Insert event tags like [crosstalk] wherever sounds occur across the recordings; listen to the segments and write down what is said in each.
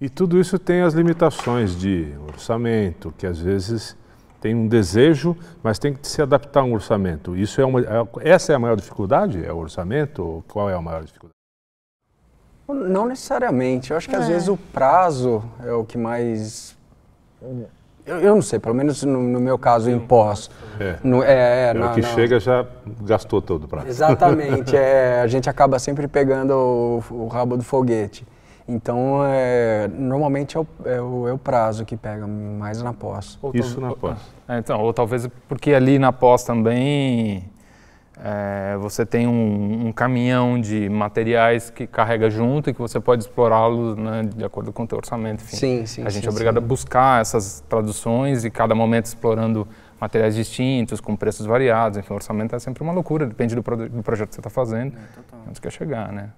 E tudo isso tem as limitações de orçamento, que às vezes tem um desejo, mas tem que se adaptar a um orçamento. Isso é uma, é, essa é a maior dificuldade? É o orçamento? Qual é a maior dificuldade? Não necessariamente. Eu acho que é. às vezes o prazo é o que mais. Eu, eu não sei, pelo menos no, no meu caso, imposto. É. No, é, é, é na, o que na... chega já gastou todo o prazo. Exatamente. [laughs] é, a gente acaba sempre pegando o, o rabo do foguete. Então, é, normalmente é o, é, o, é o, prazo que pega mais na pós. Ou Isso na pós. É, então, ou talvez porque ali na pós também é, você tem um, um, caminhão de materiais que carrega junto e que você pode explorá-los né, de acordo com o teu orçamento. Enfim, sim, sim. A gente sim, é obrigado sim. a buscar essas traduções e cada momento explorando materiais distintos, com preços variados. Enfim, o orçamento é sempre uma loucura, depende do, pro, do projeto que você está fazendo, é, que quer chegar, né?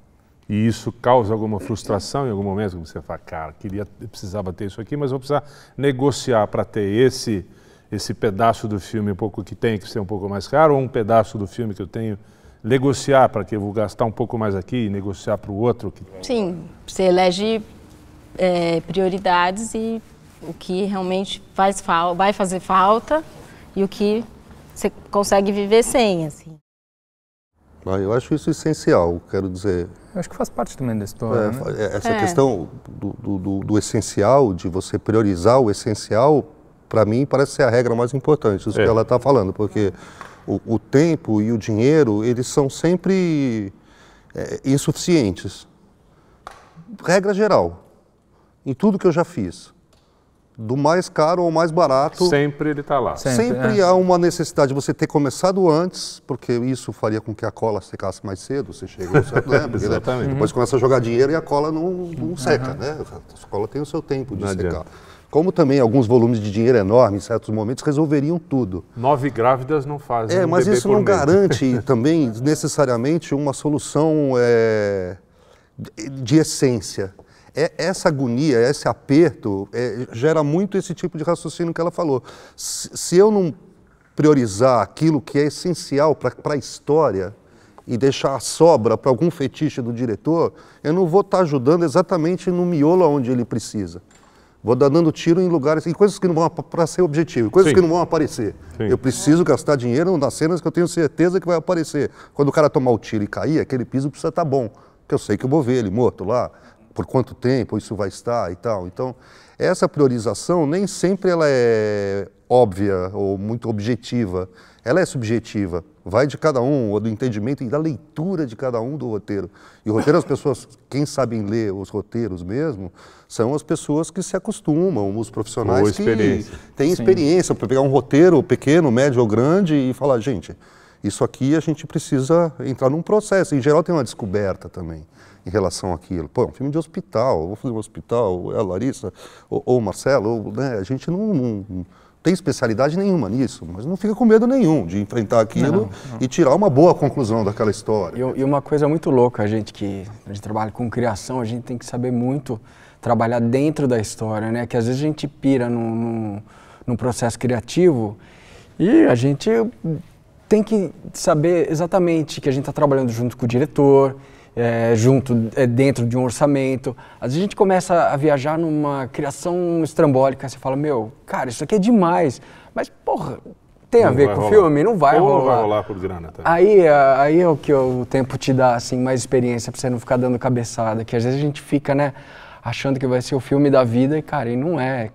e isso causa alguma frustração em algum momento, você fala, cara, queria, precisava ter isso aqui, mas vou precisar negociar para ter esse esse pedaço do filme um pouco que tem que ser um pouco mais caro ou um pedaço do filme que eu tenho negociar para que eu vou gastar um pouco mais aqui e negociar para o outro que... sim você elege é, prioridades e o que realmente faz vai fazer falta e o que você consegue viver sem assim ah, eu acho isso essencial, quero dizer. Eu acho que faz parte também da história. É, né? É, essa é. questão do, do, do, essencial, de você priorizar o essencial, para mim parece ser a regra mais importante, isso é. que ela está falando, porque o, o, tempo e o dinheiro, eles são sempre é, insuficientes. Regra geral, em tudo que eu já fiz do mais caro ao mais barato. Sempre ele está lá. Sempre, Sempre é. há uma necessidade de você ter começado antes, porque isso faria com que a cola secasse mais cedo, você chega no certo [laughs] tempo. Exatamente. Né? Depois começa a jogar dinheiro e a cola não, não uhum. seca, uhum. né? A cola tem o seu tempo de não secar. Adianta. Como também alguns volumes de dinheiro enormes em certos momentos resolveriam tudo. Nove grávidas não fazem. É, um mas isso não mês. garante [laughs] também necessariamente uma solução é, de essência. É, essa agonia, esse aperto, é, gera muito esse tipo de raciocínio que ela falou. Se, se eu não priorizar aquilo que é essencial para a história e deixar a sobra para algum fetiche do diretor, eu não vou estar tá ajudando exatamente no miolo onde ele precisa. Vou dando tiro em lugares, em coisas que não vão para ser objetivo, coisas Sim. que não vão aparecer. Sim. Eu preciso gastar dinheiro nas cenas que eu tenho certeza que vai aparecer. Quando o cara tomar o tiro e cair, aquele piso precisa estar tá bom, porque eu sei que eu vou ver ele morto lá por quanto tempo isso vai estar e tal. Então, essa priorização nem sempre ela é óbvia ou muito objetiva. Ela é subjetiva. Vai de cada um, ou do entendimento e da leitura de cada um do roteiro. E o roteiro, as pessoas, quem sabem ler os roteiros mesmo, são as pessoas que se acostumam, os profissionais que têm experiência. Para pegar um roteiro pequeno, médio ou grande e falar, gente, isso aqui a gente precisa entrar num processo. Em geral tem uma descoberta também em relação àquilo. Pô, é um filme de hospital, vou fazer um hospital, é a Larissa, ou, ou o Marcelo, ou, né? a gente não, não tem especialidade nenhuma nisso, mas não fica com medo nenhum de enfrentar aquilo não, não. e tirar uma boa conclusão daquela história. E, e, uma coisa muito louca, a gente que a gente trabalha com criação, a gente tem que saber muito trabalhar dentro da história, né? Que às vezes a gente pira num, num, num processo criativo e a gente tem que saber exatamente que a gente está trabalhando junto com o diretor, é, junto, é, dentro de um orçamento. Às vezes a gente começa a viajar numa criação estrambólica, você fala, meu, cara, isso aqui é demais. Mas, porra, tem a ver com o filme, não vai Ou rolar. Não vai rolar por grana, tá? Aí, aí é o que o tempo te dá, assim, mais experiência para você não ficar dando cabeçada, que às vezes a gente fica, né, achando que vai ser o filme da vida e, cara, e não é.